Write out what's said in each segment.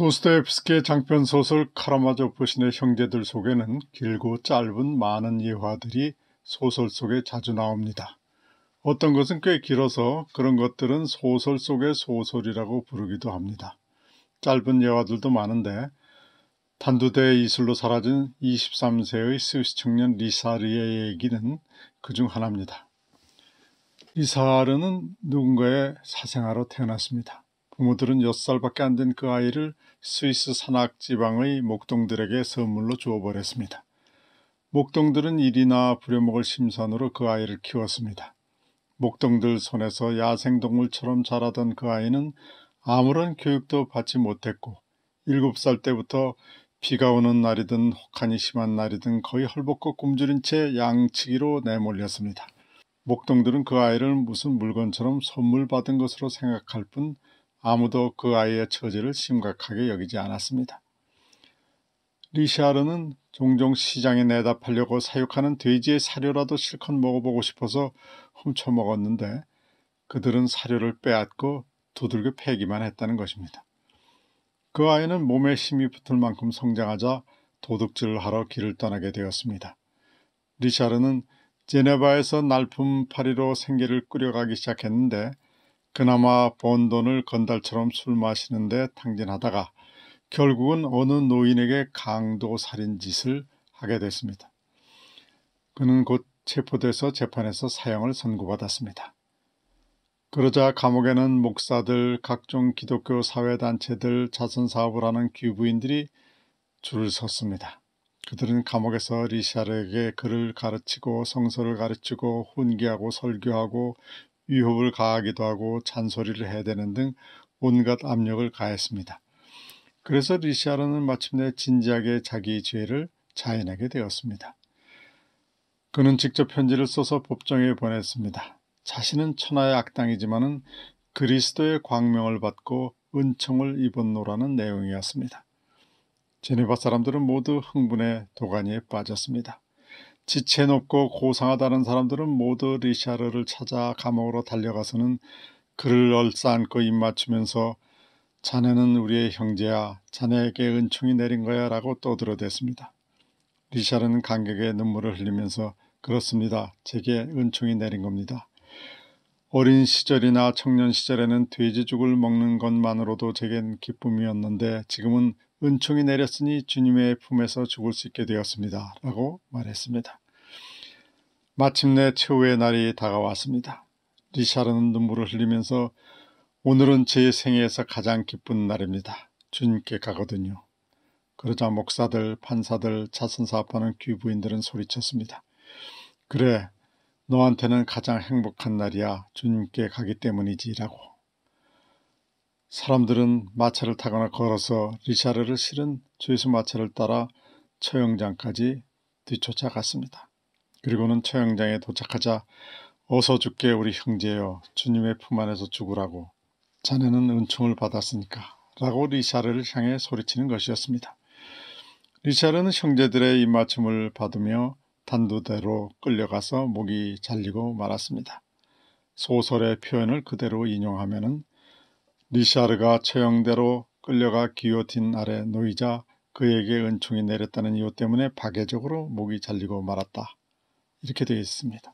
도스토옙스키의 장편 소설 카라마조프 신의 형제들 속에는 길고 짧은 많은 예화들이 소설 속에 자주 나옵니다. 어떤 것은 꽤 길어서 그런 것들은 소설 속의 소설이라고 부르기도 합니다. 짧은 예화들도 많은데 단두대의 이슬로 사라진 23세의 스위스 청년 리사르의 얘기는 그 중 하나입니다. 리사르는 누군가의 사생아로 태어났습니다. 부모들은 6살밖에 안 된 그 아이를 스위스 산악지방의 목동들에게 선물로 주어버렸습니다. 목동들은 일이나 부려먹을 심산으로 그 아이를 키웠습니다. 목동들 손에서 야생동물처럼 자라던 그 아이는 아무런 교육도 받지 못했고 7살 때부터 비가 오는 날이든 혹한이 심한 날이든 거의 헐벗고 굶주린 채 양치기로 내몰렸습니다. 목동들은 그 아이를 무슨 물건처럼 선물 받은 것으로 생각할 뿐 아무도 그 아이의 처지를 심각하게 여기지 않았습니다. 리샤르는 종종 시장에 내다 팔려고 사육하는 돼지의 사료라도 실컷 먹어보고 싶어서 훔쳐 먹었는데 그들은 사료를 빼앗고 두들겨 패기만 했다는 것입니다. 그 아이는 몸에 힘이 붙을 만큼 성장하자 도둑질을 하러 길을 떠나게 되었습니다. 리샤르는 제네바에서 날품 파리로 생계를 꾸려가기 시작했는데 그나마 번 돈을 건달처럼 술 마시는데 탕진하다가 결국은 어느 노인에게 강도 살인 짓을 하게 됐습니다. 그는 곧 체포돼서 재판에서 사형을 선고받았습니다. 그러자 감옥에는 목사들, 각종 기독교 사회단체들, 자선사업을 하는 귀부인들이 줄을 섰습니다. 그들은 감옥에서 리샤르에게 글을 가르치고 성서를 가르치고 훈계하고 설교하고 위협을 가하기도 하고 잔소리를 해야되는등 온갖 압력을 가했습니다. 그래서 리시아르는 마침내 진지하게 자기 죄를 자인하게 되었습니다. 그는 직접 편지를 써서 법정에 보냈습니다. 자신은 천하의 악당이지만은 그리스도의 광명을 받고 은총을 입었노라는 내용이었습니다. 제네바 사람들은 모두 흥분의 도가니에 빠졌습니다. 지체높고 고상하다는 사람들은 모두 리샤르를 찾아 감옥으로 달려가서는 그를 얼싸안고 입맞추면서 자네는 우리의 형제야 자네에게 은총이 내린 거야 라고 떠들어댔습니다. 리샤르는 감격에 눈물을 흘리면서 그렇습니다. 제게 은총이 내린 겁니다. 어린 시절이나 청년 시절에는 돼지죽을 먹는 것만으로도 제겐 기쁨이었는데 지금은 은총이 내렸으니 주님의 품에서 죽을 수 있게 되었습니다. 라고 말했습니다. 마침내 최후의 날이 다가왔습니다. 리샤르는 눈물을 흘리면서 오늘은 제 생애에서 가장 기쁜 날입니다. 주님께 가거든요. 그러자 목사들, 판사들, 자선사업하는 귀부인들은 소리쳤습니다. 그래, 너한테는 가장 행복한 날이야. 주님께 가기 때문이지라고. 사람들은 마차를 타거나 걸어서 리샤르를 실은 주 죄수 마차를 따라 처형장까지 뒤쫓아갔습니다. 그리고는 처형장에 도착하자 어서 죽게 우리 형제여 주님의 품 안에서 죽으라고 자네는 은총을 받았으니까 라고 리샤르를 향해 소리치는 것이었습니다. 리샤르는 형제들의 입맞춤을 받으며 단두대로 끌려가서 목이 잘리고 말았습니다. 소설의 표현을 그대로 인용하면 리샤르가 처형대로 끌려가 기요틴 아래 놓이자 그에게 은총이 내렸다는 이유 때문에 파괴적으로 목이 잘리고 말았다. 이렇게 되어 있습니다.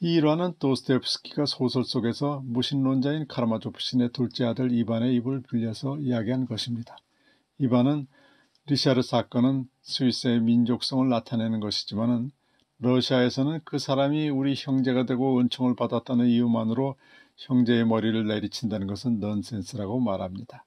이 일화는 도스토옙스키가 소설 속에서 무신론자인 카르마조프신의 둘째 아들 이반의 입을 빌려서 이야기한 것입니다. 이반은 리샤르 사건은 스위스의 민족성을 나타내는 것이지만은 러시아에서는 그 사람이 우리 형제가 되고 은총을 받았다는 이유만으로 형제의 머리를 내리친다는 것은 넌센스라고 말합니다.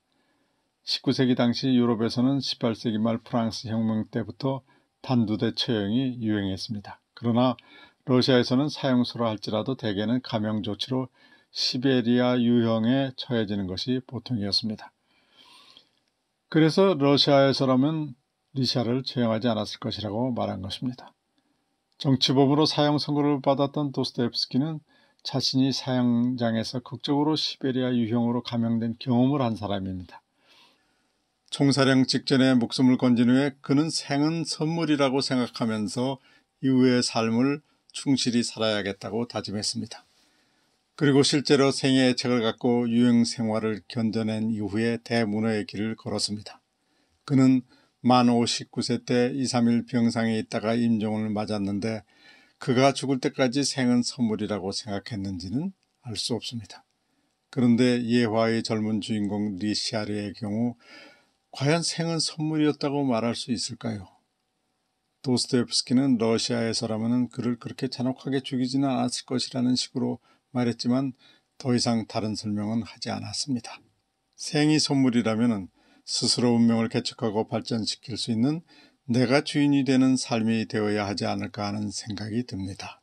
19세기 당시 유럽에서는 18세기 말 프랑스 혁명 때부터 단두대 처형이 유행했습니다. 그러나 러시아에서는 사형수라 할지라도 대개는 감형 조치로 시베리아 유형에 처해지는 것이 보통이었습니다. 그래서 러시아에서라면 리샤를 처형하지 않았을 것이라고 말한 것입니다. 정치범으로 사형 선고를 받았던 도스토옙스키는 자신이 사형장에서 극적으로 시베리아 유형으로 감형된 경험을 한 사람입니다. 총사령 직전에 목숨을 건진 후에 그는 생은 선물이라고 생각하면서 이후의 삶을 충실히 살아야겠다고 다짐했습니다. 그리고 실제로 생애 책을 갖고 유행 생활을 견뎌낸 이후에 대문화의 길을 걸었습니다. 그는 만 59세 때 2, 3일 병상에 있다가 임종을 맞았는데 그가 죽을 때까지 생은 선물이라고 생각했는지는 알 수 없습니다. 그런데 예화의 젊은 주인공 리시아르의 경우 과연 생은 선물이었다고 말할 수 있을까요? 도스토옙스키는 러시아에서라면 그를 그렇게 잔혹하게 죽이지는 않았을 것이라는 식으로 말했지만 더 이상 다른 설명은 하지 않았습니다. 생이 선물이라면 스스로 운명을 개척하고 발전시킬 수 있는 내가 주인이 되는 삶이 되어야 하지 않을까 하는 생각이 듭니다.